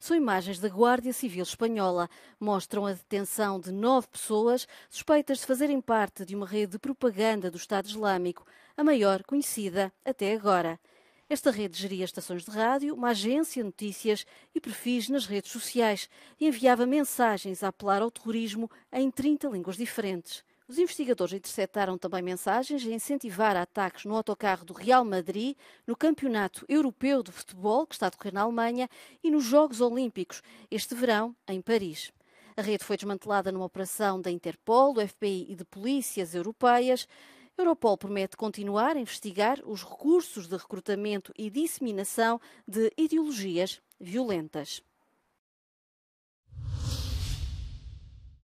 são imagens da Guardia Civil Espanhola. Mostram a detenção de nove pessoas suspeitas de fazerem parte de uma rede de propaganda do Estado Islâmico, a maior conhecida até agora. Esta rede geria estações de rádio, uma agência de notícias e perfis nas redes sociais e enviava mensagens a apelar ao terrorismo em 30 línguas diferentes. Os investigadores interceptaram também mensagens a incentivar ataques no autocarro do Real Madrid, no Campeonato Europeu de Futebol, que está a decorrer na Alemanha, e nos Jogos Olímpicos, este verão, em Paris. A rede foi desmantelada numa operação da Interpol, do FBI e de polícias europeias. A Europol promete continuar a investigar os recursos de recrutamento e disseminação de ideologias violentas.